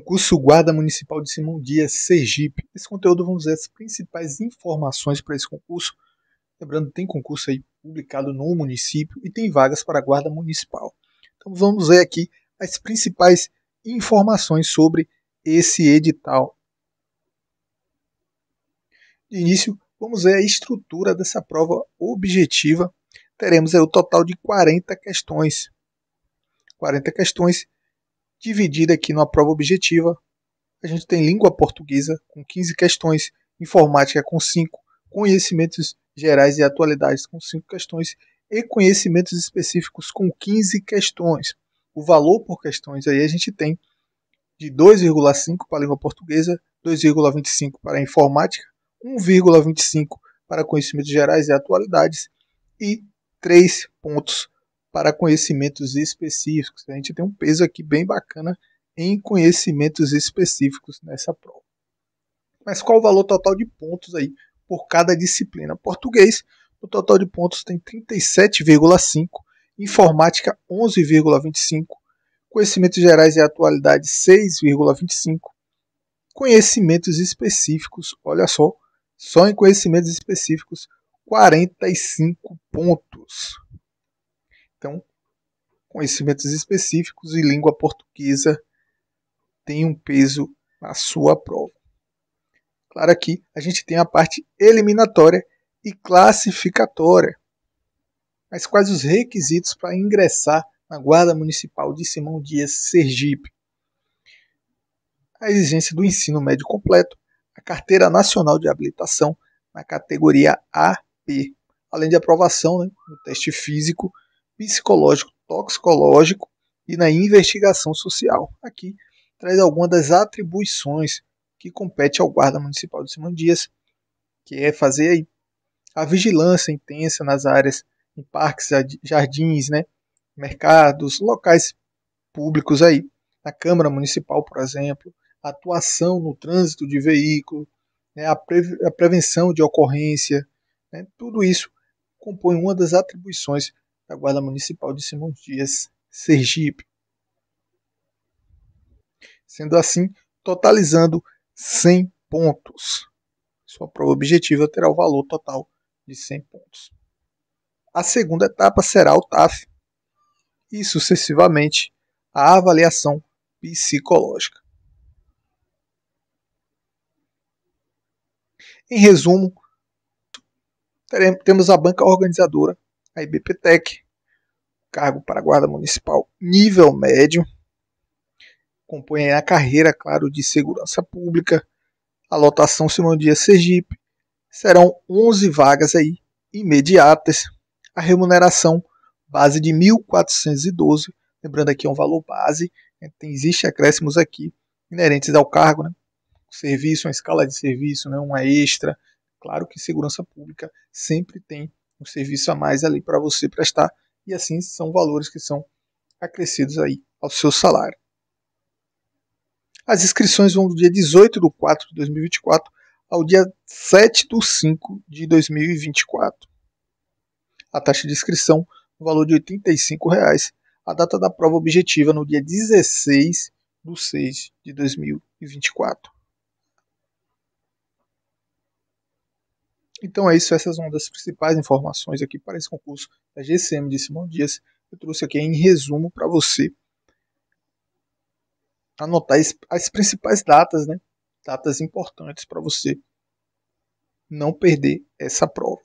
Concurso Guarda Municipal de Simão Dias, Sergipe. Esse conteúdo vamos ver as principais informações para esse concurso. Lembrando, tem concurso aí publicado no município e tem vagas para a Guarda Municipal. Então vamos ver aqui as principais informações sobre esse edital. De início, vamos ver a estrutura dessa prova objetiva. Teremos aí o total de 40 questões. 40 questões dividida aqui numa prova objetiva. A gente tem língua portuguesa com 15 questões, informática com 5, conhecimentos gerais e atualidades com 5 questões e conhecimentos específicos com 15 questões. O valor por questões aí a gente tem de 2,5 para a língua portuguesa, 2,25 para a informática, 1,25 para conhecimentos gerais e atualidades e 3 pontos para conhecimentos específicos. Né? A gente tem um peso aqui bem bacana em conhecimentos específicos nessa prova. Mas qual o valor total de pontos aí por cada disciplina? Português, o total de pontos tem 37,5, informática 11,25, conhecimentos gerais e atualidade 6,25, conhecimentos específicos, olha só, só em conhecimentos específicos 45 pontos. Então, conhecimentos específicos e língua portuguesa tem um peso na sua prova. Claro, aqui a gente tem a parte eliminatória e classificatória. Mas quais os requisitos para ingressar na Guarda Municipal de Simão Dias, Sergipe? A exigência do ensino médio completo, a carteira nacional de habilitação na categoria AP, além de aprovação né, no teste físico psicológico, toxicológico e na investigação social. Aqui traz algumas das atribuições que compete ao guarda municipal de Simão Dias, que é fazer a vigilância intensa nas áreas em parques, jardins, né, mercados, locais públicos aí, na Câmara Municipal, por exemplo, a atuação no trânsito de veículo, né, a, pre a, prevenção de ocorrência, né, tudo isso compõe uma das atribuições da Guarda Municipal de Simões Dias, Sergipe. Sendo assim, totalizando 100 pontos. Sua prova objetiva terá o valor total de 100 pontos. A segunda etapa será o TAF e, sucessivamente, a avaliação psicológica. Em resumo, teremos, temos a banca organizadora a IBPTEC, cargo para guarda municipal nível médio, compõe a carreira, claro, de segurança pública, a lotação Simão Dias Sergipe, serão 11 vagas aí imediatas, a remuneração base de 1.412, lembrando aqui é um valor base, né, existe acréscimos aqui inerentes ao cargo, né? serviço, uma escala de serviço, né? uma extra. Claro que segurança pública sempre tem um serviço a mais ali para você prestar, e assim são valores que são acrescidos aí ao seu salário. As inscrições vão do dia 18 de 4 de 2024 ao dia 7 de 5 de 2024. A taxa de inscrição no valor de R$ 85,00. A data da prova objetiva no dia 16 de 6 de 2024. Então é isso, essas são uma das principais informações aqui para esse concurso da GCM de Simão Dias. Eu trouxe aqui em resumo para você anotar as principais datas, né? Datas importantes para você não perder essa prova.